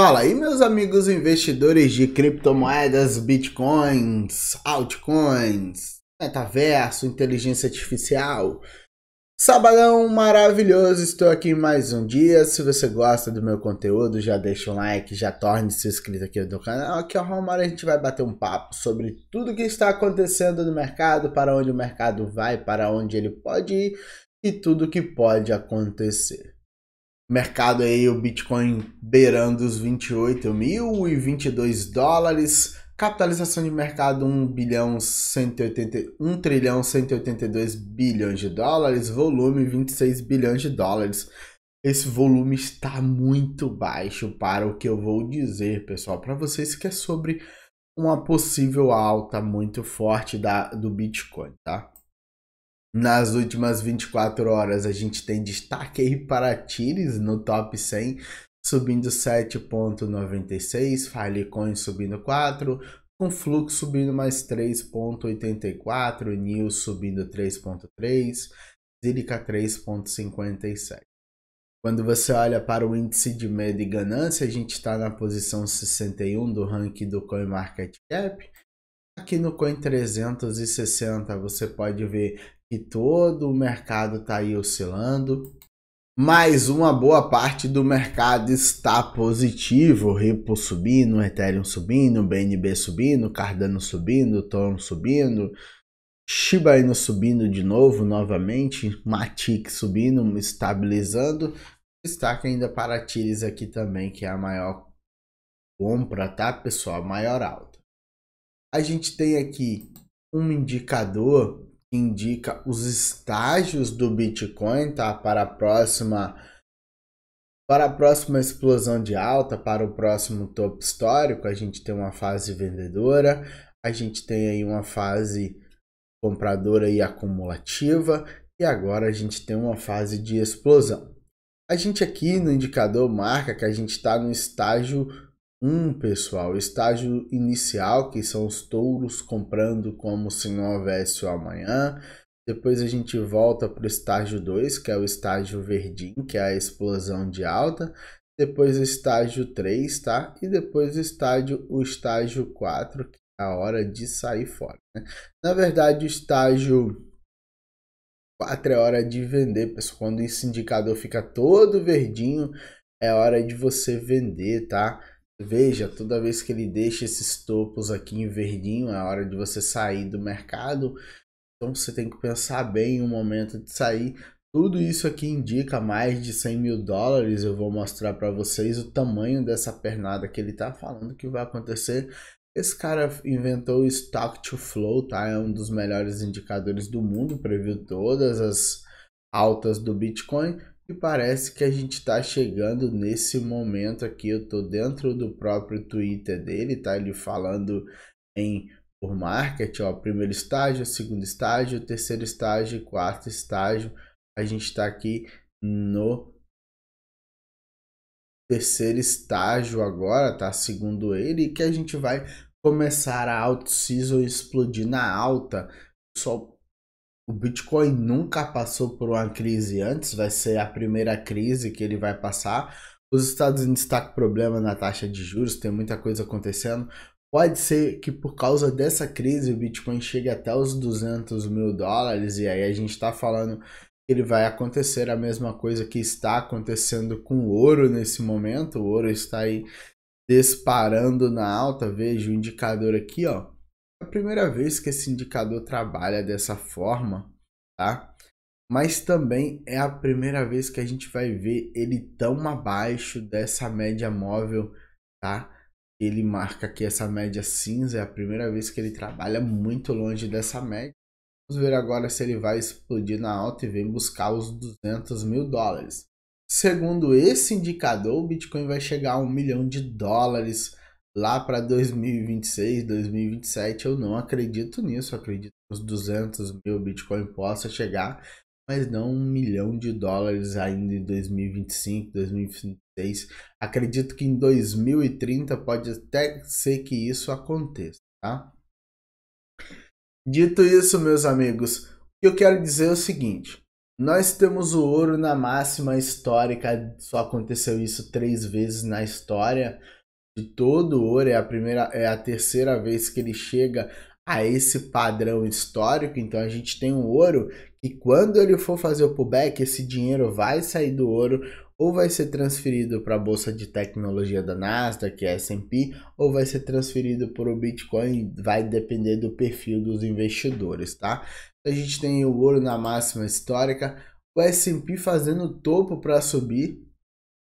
Fala aí, meus amigos investidores de criptomoedas, bitcoins, altcoins, metaverso, inteligência artificial. Sabadão maravilhoso, estou aqui mais um dia. Se você gosta do meu conteúdo, já deixa um like, já torne-se inscrito aqui no canal. Aqui é o Romário, a gente vai bater um papo sobre tudo que está acontecendo no mercado, para onde o mercado vai, para onde ele pode ir e tudo que pode acontecer. Mercado aí, o Bitcoin beirando os 28 mil e 22 dólares. Capitalização de mercado 1 bilhão 180, 1 trilhão 182 bilhões de dólares, volume 26 bilhões de dólares. Esse volume está muito baixo para o que eu vou dizer, pessoal, para vocês que é sobre uma possível alta muito forte da, do Bitcoin, tá? Nas últimas 24 horas, a gente tem destaque aí para Tires no top 100, subindo 7,96, Filecoin subindo 4, Conflux subindo mais 3,84, News subindo 3,3, Zirica 3,57. Quando você olha para o índice de medo e ganância, a gente está na posição 61 do ranking do CoinMarketCap. Aqui no Coin 360 você pode ver que todo o mercado está aí oscilando. Mas uma boa parte do mercado está positivo, Ripple subindo, Ethereum subindo, BNB subindo, Cardano subindo, Tom subindo, Shiba Inu subindo de novo, novamente, Matic subindo, estabilizando. Destaque ainda para Tires aqui também, que é a maior compra, tá pessoal? maior alta. A gente tem aqui um indicador indica os estágios do Bitcoin, tá? Para a próxima para a próxima explosão de alta, para o próximo topo histórico, a gente tem uma fase vendedora, a gente tem aí uma fase compradora e acumulativa, e agora a gente tem uma fase de explosão. A gente aqui no indicador marca que a gente está no estágio 1, um, pessoal, estágio inicial, que são os touros comprando como se não houvesse o amanhã. Depois a gente volta para o estágio 2, que é o estágio verdinho, que é a explosão de alta. Depois o estágio 3, tá? E depois o estágio, o estágio 4, que é a hora de sair fora. Né? Na verdade, o estágio 4 é hora de vender, pessoal. Quando esse indicador fica todo verdinho, é hora de você vender, tá? Veja, toda vez que ele deixa esses topos aqui em verdinho, é hora de você sair do mercado. Então você tem que pensar bem o momento de sair. Tudo isso aqui indica mais de 100 mil dólares. Eu vou mostrar para vocês o tamanho dessa pernada que ele está falando que vai acontecer. Esse cara inventou o Stock to Flow, tá? É um dos melhores indicadores do mundo, previu todas as altas do Bitcoin e parece que a gente está chegando nesse momento aqui. Eu estou dentro do próprio Twitter dele, tá? Ele falando em por marketing, ó, primeiro estágio, segundo estágio, terceiro estágio, quarto estágio. A gente está aqui no terceiro estágio agora, tá? Segundo ele, que a gente vai começar a out season explodir na alta. Só o Bitcoin nunca passou por uma crise antes, vai ser a primeira crise que ele vai passar. Os Estados Unidos está com problema na taxa de juros, tem muita coisa acontecendo. Pode ser que por causa dessa crise o Bitcoin chegue até os 200 mil dólares, e aí a gente está falando que ele vai acontecer a mesma coisa que está acontecendo com o ouro nesse momento. O ouro está aí disparando na alta, veja o indicador aqui, ó a primeira vez que esse indicador trabalha dessa forma, tá? Mas também é a primeira vez que a gente vai ver ele tão abaixo dessa média móvel, tá? Ele marca aqui essa média cinza, é a primeira vez que ele trabalha muito longe dessa média. Vamos ver agora se ele vai explodir na alta e vem buscar os 200 mil dólares. Segundo esse indicador, o Bitcoin vai chegar a um milhão de dólares lá para 2026, 2027, eu não acredito nisso. acredito que os 200 mil Bitcoin possa chegar, mas não um milhão de dólares ainda em 2025, 2026. Acredito que em 2030 pode até ser que isso aconteça, tá? Dito isso, meus amigos, o que eu quero dizer é o seguinte. Nós temos o ouro na máxima histórica, só aconteceu isso três vezes na história de todo o ouro. É a primeira, é a terceira vez que ele chega a esse padrão histórico. Então a gente tem um ouro que quando ele for fazer o pullback, esse dinheiro vai sair do ouro ou vai ser transferido para a bolsa de tecnologia da Nasdaq, é S&P, ou vai ser transferido para o Bitcoin, vai depender do perfil dos investidores, tá? Então a gente tem o ouro na máxima histórica, o S&P fazendo topo para subir,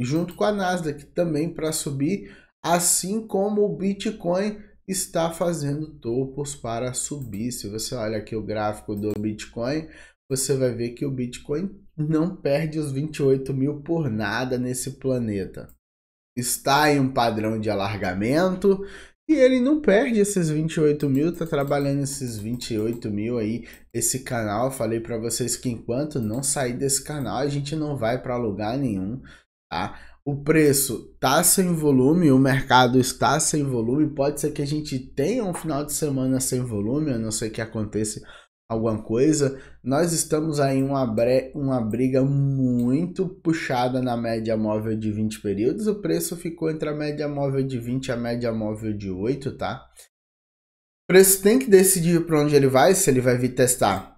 junto com a Nasdaq também para subir, assim como o Bitcoin está fazendo topos para subir. Se você olha aqui o gráfico do Bitcoin, você vai ver que o Bitcoin não perde os 28 mil por nada nesse planeta. Está em um padrão de alargamento e ele não perde esses 28 mil, está trabalhando esses 28 mil aí, esse canal. Eu falei para vocês que enquanto não sair desse canal, a gente não vai para lugar nenhum, tá? o preço tá sem volume, o mercado está sem volume, pode ser que a gente tenha um final de semana sem volume, a não ser que aconteça alguma coisa. Nós estamos aí uma, bre... uma briga muito puxada na média móvel de 20 períodos. O preço ficou entre a média móvel de 20 e a média móvel de 8, tá? O preço tem que decidir para onde ele vai, se ele vai vir testar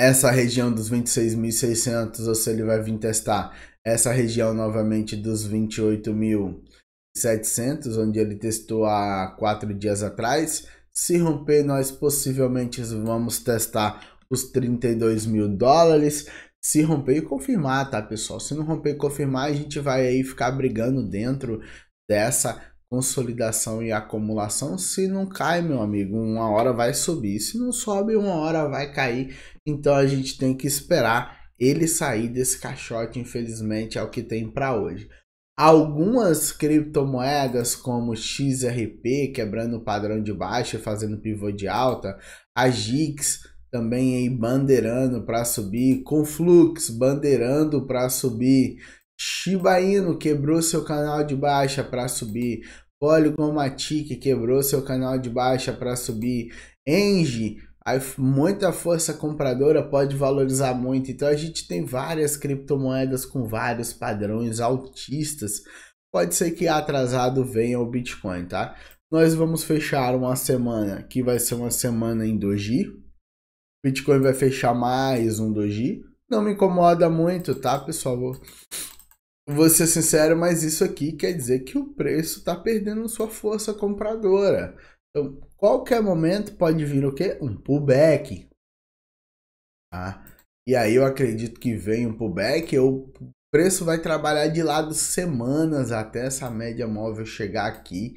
essa região dos 26.600 ou se ele vai vir testar essa região novamente dos 28.700, onde ele testou há quatro dias atrás. Se romper, nós possivelmente vamos testar os 32 mil dólares. Se romper e confirmar, tá, pessoal? Se não romper e confirmar, a gente vai aí ficar brigando dentro dessa consolidação e acumulação, se não cai, meu amigo, uma hora vai subir, se não sobe, uma hora vai cair. Então a gente tem que esperar ele sair desse caixote, infelizmente, é o que tem para hoje. Algumas criptomoedas como XRP quebrando o padrão de baixa e fazendo pivô de alta, a GIX também aí bandeirando para subir, Conflux bandeirando para subir, Shiba Inu quebrou seu canal de baixa para subir. Polygomatic quebrou seu canal de baixa para subir. Engie, muita força compradora pode valorizar muito. Então a gente tem várias criptomoedas com vários padrões altistas. Pode ser que atrasado venha o Bitcoin, tá? Nós vamos fechar uma semana que vai ser uma semana em Doji. Bitcoin vai fechar mais um Doji. Não me incomoda muito, tá, pessoal? vou ser sincero, mas isso aqui quer dizer que o preço está perdendo sua força compradora. Então, qualquer momento pode vir o quê? Um pullback. Tá? E aí eu acredito que vem um pullback, o preço vai trabalhar de lado semanas até essa média móvel chegar aqui.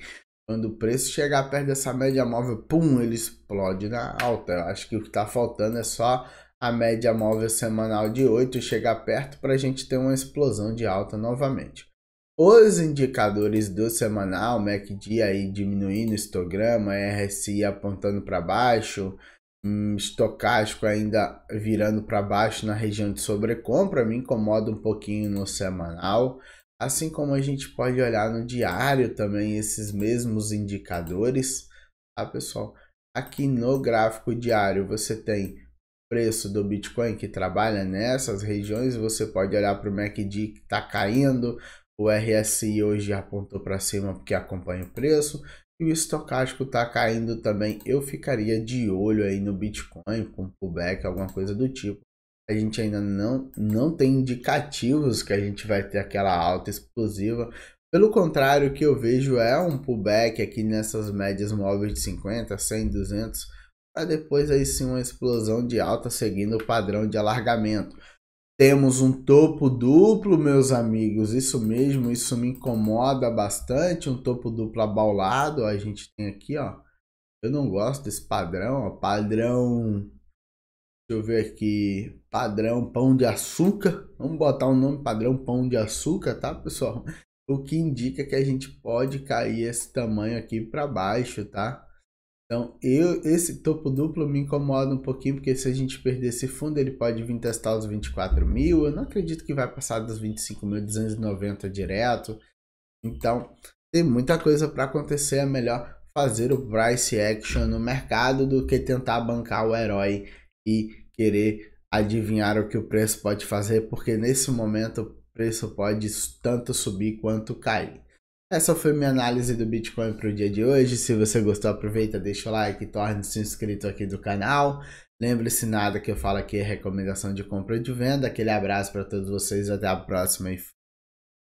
Quando o preço chegar perto dessa média móvel, pum, ele explode na alta. Eu acho que o que está faltando é só a média móvel semanal de 8 chegar perto para a gente ter uma explosão de alta novamente. Os indicadores do semanal, MACD aí diminuindo, histograma, RSI apontando para baixo, hum, estocástico ainda virando para baixo na região de sobrecompra, me incomoda um pouquinho no semanal. Assim como a gente pode olhar no diário também esses mesmos indicadores, tá pessoal? Aqui no gráfico diário você tem preço do Bitcoin que trabalha nessas regiões, você pode olhar para o MACD que está caindo, o RSI hoje apontou para cima porque acompanha o preço, e o estocástico está caindo também. Eu ficaria de olho aí no Bitcoin, com pullback, alguma coisa do tipo. A gente ainda não, não tem indicativos que a gente vai ter aquela alta explosiva, pelo contrário, o que eu vejo é um pullback aqui nessas médias móveis de 50, 100, 200. Pra depois aí sim uma explosão de alta seguindo o padrão de alargamento. Temos um topo duplo, meus amigos. Isso mesmo, isso me incomoda bastante. Um topo duplo abaulado. A gente tem aqui, ó. Eu não gosto desse padrão, ó. Padrão. Deixa eu ver aqui. Padrão pão de açúcar. Vamos botar o um nome padrão pão de açúcar, tá, pessoal? O que indica que a gente pode cair esse tamanho aqui para baixo, tá? Então, eu, esse topo duplo me incomoda um pouquinho, porque se a gente perder esse fundo, ele pode vir testar os 24 mil. Eu não acredito que vai passar dos 25.290 direto. Então, tem muita coisa para acontecer. É melhor fazer o price action no mercado do que tentar bancar o herói e querer adivinhar o que o preço pode fazer, porque nesse momento o preço pode tanto subir quanto cair. Essa foi minha análise do Bitcoin para o dia de hoje. Se você gostou, aproveita, deixa o like, torne-se inscrito aqui do canal. Lembre-se nada que eu falo aqui é recomendação de compra e de venda. Aquele abraço para todos vocês, até a próxima e